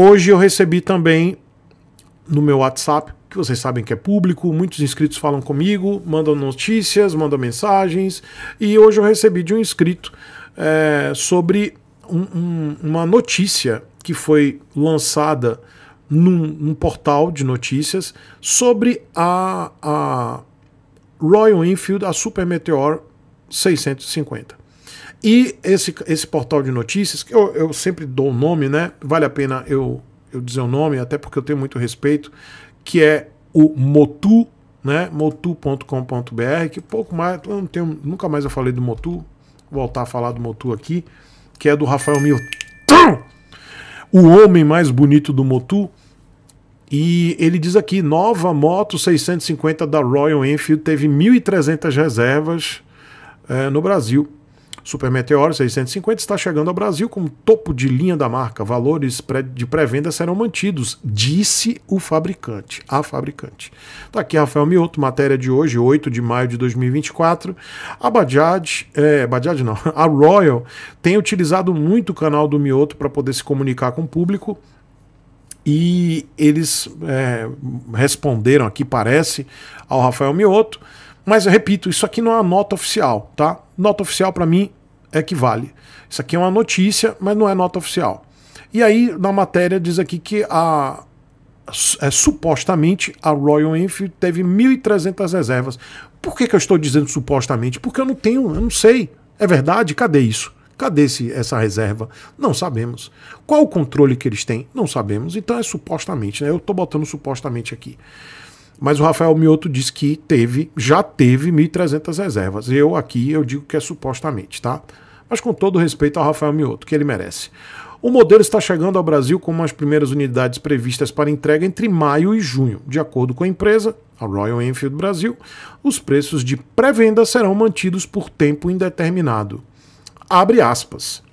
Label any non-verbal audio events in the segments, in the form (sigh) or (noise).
Hoje eu recebi também no meu WhatsApp, que vocês sabem que é público, muitos inscritos falam comigo, mandam notícias, mandam mensagens, e hoje eu recebi de um inscrito é, sobre um, um, uma notícia que foi lançada num, num, portal de notícias sobre a, a Royal Enfield, a Super Meteor 650. E esse, esse portal de notícias, que eu, eu sempre dou o nome, né? Vale a pena eu, eu dizer o nome, até porque eu tenho muito respeito, que é o Motu, né? Motu.com.br, que pouco mais, eu não tenho, nunca mais eu falei do Motu, vou voltar a falar do Motu aqui, que é do Rafael Milton, o homem mais bonito do Motu. E ele diz aqui: nova moto 650 da Royal Enfield teve 1.300 reservas é, no Brasil. Super Meteor 650 está chegando ao Brasil como topo de linha da marca. Valores de pré-venda serão mantidos, disse o fabricante, a fabricante. Está aqui Rafael Mioto, matéria de hoje, 8 de maio de 2024. A Bajaj, é, Bajaj não, (laughs) a Royal tem utilizado muito o canal do Mioto para poder se comunicar com o público e eles é, responderam aqui, parece, ao Rafael Mioto. Mas eu repito, isso aqui não é uma nota oficial, tá? Nota oficial para mim é que vale. Isso aqui é uma notícia, mas não é nota oficial. E aí, na matéria, diz aqui que a, é, supostamente a Royal Enfield teve 1.300 reservas. Por que, que eu estou dizendo supostamente? Porque eu não tenho, eu não sei. É verdade? Cadê isso? Cadê esse, essa reserva? Não sabemos. Qual o controle que eles têm? Não sabemos. Então é supostamente, né? Eu estou botando supostamente aqui. Mas o Rafael Mioto diz que teve, já teve 1.300 reservas. Eu aqui eu digo que é supostamente, tá? Mas com todo respeito ao Rafael Mioto, que ele merece. O modelo está chegando ao Brasil com as primeiras unidades previstas para entrega entre maio e junho. De acordo com a empresa, a Royal Enfield Brasil, os preços de pré-venda serão mantidos por tempo indeterminado. Abre aspas.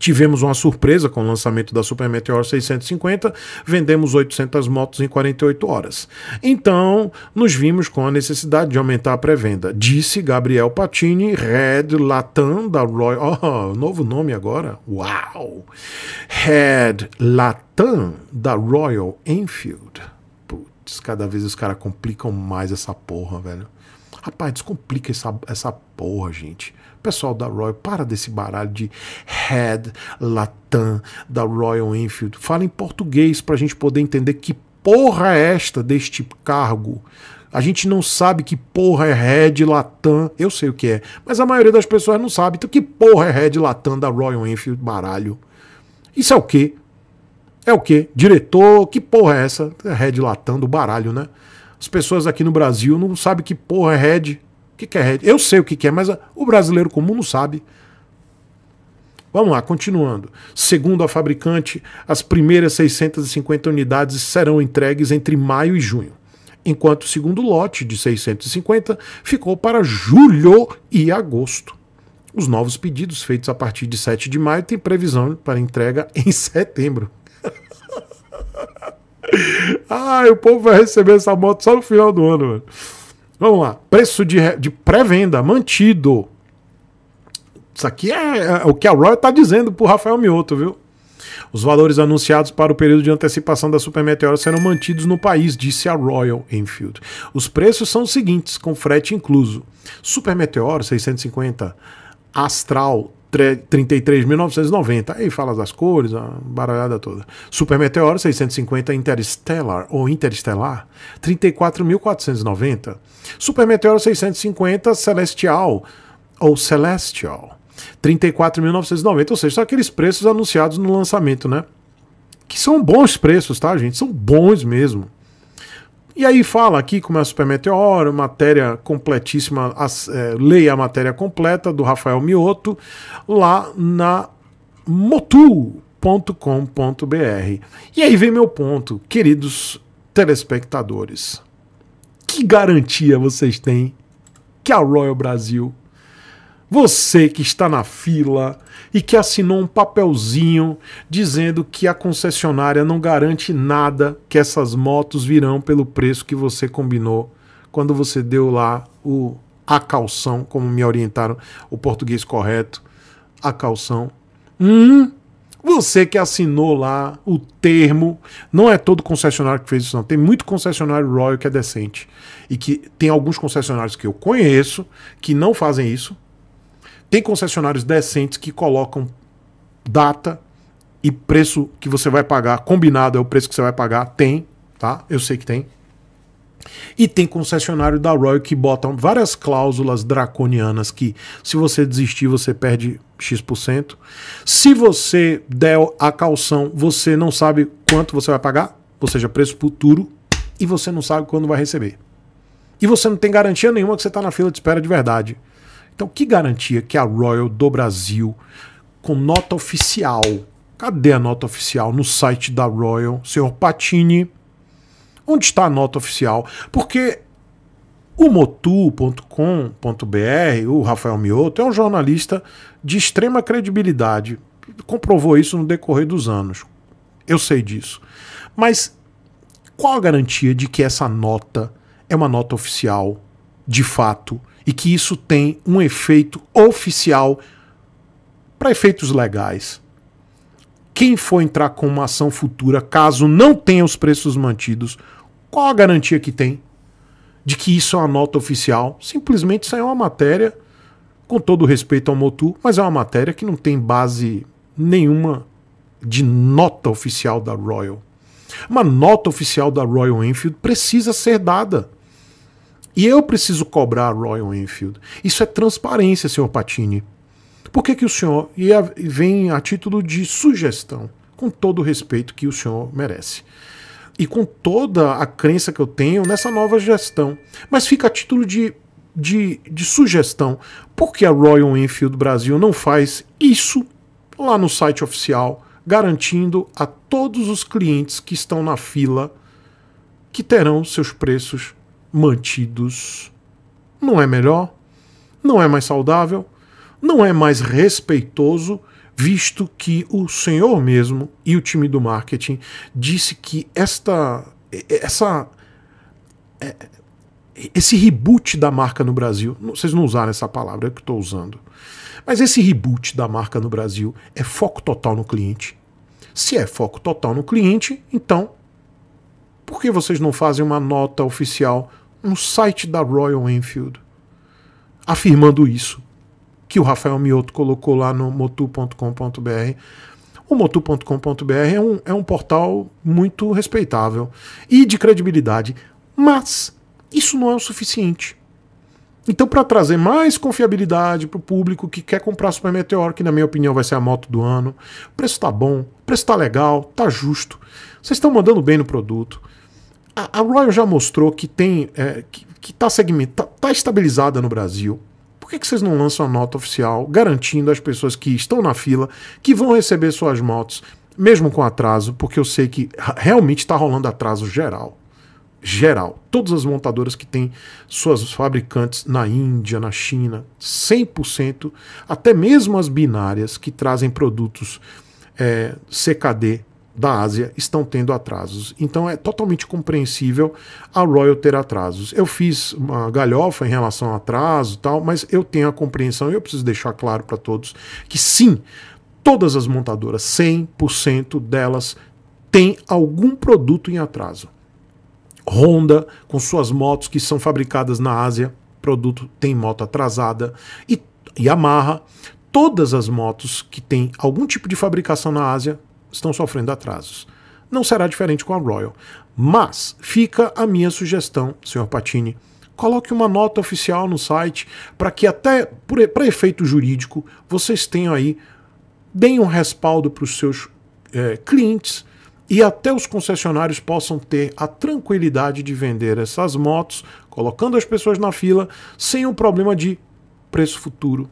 Tivemos uma surpresa com o lançamento da Super Meteor 650, vendemos 800 motos em 48 horas. Então, nos vimos com a necessidade de aumentar a pré-venda, disse Gabriel Patini, Red Latam da Royal. Oh, novo nome agora? Uau! Red Latam da Royal Enfield. Putz, cada vez os caras complicam mais essa porra, velho. Rapaz, descomplica essa, essa porra, gente. Pessoal da Royal, para desse baralho de Head, Latam, da Royal Enfield. Fala em português para a gente poder entender que porra é esta deste cargo. A gente não sabe que porra é Red Latam. Eu sei o que é, mas a maioria das pessoas não sabe. Então, que porra é Red Latam da Royal Enfield baralho? Isso é o quê? É o quê? Diretor, que porra é essa? É Red Latam do baralho, né? As pessoas aqui no Brasil não sabem que porra é Red que, que é hedge? Eu sei o que, é, mas ah, o brasileiro comum não sabe. Vamos lá, continuando. Segundo a fabricante, as primeiras 650 unidades serão entregues entre maio e junho, enquanto o segundo lote de 650 ficou para julho e agosto. Os novos pedidos feitos a partir de 7 de maio têm previsão para entrega (laughs) em setembro. ah, (laughs) o povo vai receber essa moto só no final do ano, mano. Vamos lá. Preço de, de pré-venda mantido. Isso aqui é, é o que a Royal está dizendo para o Rafael Mioto, viu? Os valores anunciados para o período de antecipação da Supermeteora serão mantidos no país, disse a Royal Enfield. Os preços são os seguintes, com frete incluso. Supermeteor 650, Astral 33.990. Aí fala das cores, a baralhada toda. Super Meteoro 650 Interstellar ou Interstellar 34.490. Super Meteoro 650 Celestial ou Celestial 34.990, ou seja, são aqueles preços anunciados no lançamento, né? Que são bons preços, tá, gente? São bons mesmo. E aí fala aqui como é o Super Meteoro, matéria completíssima, as, é, leia a matéria completa do Rafael Mioto lá na motu.com.br. E aí vem meu ponto, queridos telespectadores. Que garantia vocês têm que a Royal Brasil você que está na fila e que assinou um papelzinho dizendo que a concessionária não garante nada que essas motos virão pelo preço que você combinou quando você deu lá o a calção, como me orientaram o português correto, a calção. Hum, você que assinou lá o termo, não é todo concessionário que fez isso, não. Tem muito concessionário Royal que é decente. E que tem alguns concessionários que eu conheço que não fazem isso, tem concessionários decentes que colocam data e preço que você vai pagar, combinado é o preço que você vai pagar, tem, tá? Eu sei que tem. E tem concessionário da Royal que botam várias cláusulas draconianas que se você desistir você perde X%. Se você der a calção, você não sabe quanto você vai pagar, ou seja, preço futuro, e você não sabe quando vai receber. E você não tem garantia nenhuma que você está na fila de espera de verdade. Então, que garantia que a Royal do Brasil, com nota oficial, cadê a nota oficial no site da Royal, senhor Patini? Onde está a nota oficial? Porque o motu.com.br, o Rafael Mioto, é um jornalista de extrema credibilidade. Comprovou isso no decorrer dos anos. Eu sei disso. Mas qual a garantia de que essa nota é uma nota oficial de fato e que isso tem um efeito oficial para efeitos legais. Quem for entrar com uma ação futura, caso não tenha os preços mantidos, qual a garantia que tem de que isso é uma nota oficial? Simplesmente saiu é uma matéria, com todo respeito ao Motu, mas é uma matéria que não tem base nenhuma de nota oficial da Royal. Uma nota oficial da Royal Enfield precisa ser dada. E eu preciso cobrar a Royal Enfield. Isso é transparência, senhor Patini. Por que, que o senhor e vem a título de sugestão, com todo o respeito que o senhor merece? E com toda a crença que eu tenho nessa nova gestão. Mas fica a título de, de, de sugestão. Por que a Royal Enfield Brasil não faz isso lá no site oficial, garantindo a todos os clientes que estão na fila que terão seus preços mantidos. Não é melhor? Não é mais saudável? Não é mais respeitoso? Visto que o senhor mesmo e o time do marketing disse que esta essa é, esse reboot da marca no Brasil, vocês não usaram essa palavra que estou usando, mas esse reboot da marca no Brasil é foco total no cliente. Se é foco total no cliente, então por que vocês não fazem uma nota oficial um site da Royal Enfield afirmando isso que o Rafael Mioto colocou lá no motu.com.br. O motu.com.br é um, é um portal muito respeitável e de credibilidade, mas isso não é o suficiente. Então, para trazer mais confiabilidade para o público que quer comprar Super Meteor, que na minha opinião vai ser a moto do ano, o preço está bom, o preço está legal, está justo, vocês estão mandando bem no produto a, a Royal já mostrou que tem é, que, está segmentada, está tá estabilizada no Brasil. Por que, que vocês não lançam a nota oficial garantindo às pessoas que estão na fila que vão receber suas motos, mesmo com atraso? Porque eu sei que realmente está rolando atraso geral geral. Todas as montadoras que têm suas fabricantes na Índia, na China, 100%, até mesmo as binárias que trazem produtos é, CKD da Ásia estão tendo atrasos. Então é totalmente compreensível a Royal ter atrasos. Eu fiz uma galhofa em relação a atraso e tal, mas eu tenho a compreensão e eu preciso deixar claro para todos que sim, todas as montadoras, 100% delas, têm algum produto em atraso. Honda, com suas motos que são fabricadas na Ásia, produto tem moto atrasada. E Yamaha, todas as motos que têm algum tipo de fabricação na Ásia estão sofrendo atrasos. Não será diferente com a Royal. Mas fica a minha sugestão, senhor Patini. Coloque uma nota oficial no site para que, até para efeito jurídico, vocês tenham aí, deem um respaldo para os seus é, clientes e até os concessionários possam ter a tranquilidade de vender essas motos, colocando as pessoas na fila, sem o problema de preço futuro.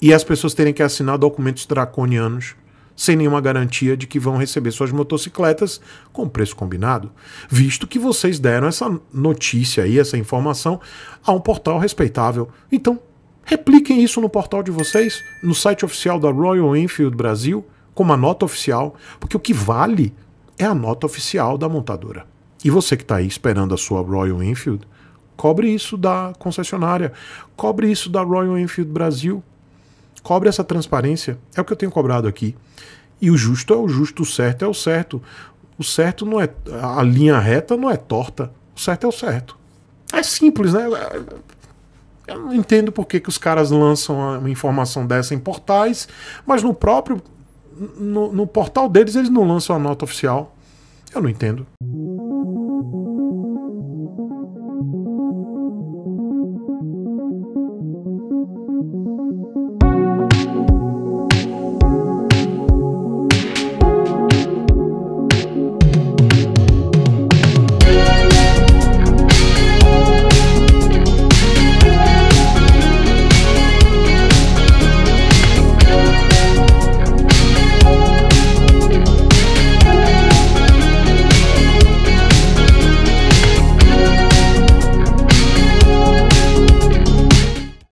E as pessoas terem que assinar documentos draconianos sem nenhuma garantia de que vão receber suas motocicletas com preço combinado, visto que vocês deram essa notícia aí, essa informação, a um portal respeitável. Então, repliquem isso no portal de vocês, no site oficial da Royal Enfield Brasil, com uma nota oficial, porque o que vale é a nota oficial da montadora. E você que está aí esperando a sua Royal Enfield, cobre isso da concessionária, cobre isso da Royal Enfield Brasil, cobre essa transparência. É o que eu tenho cobrado aqui. E o justo é o justo, o certo é o certo. O certo não é. A linha reta não é torta. O certo é o certo. É simples, né? Eu não entendo por que, que os caras lançam uma informação dessa em portais, mas no próprio. No, no portal deles, eles não lançam a nota oficial. Eu não entendo.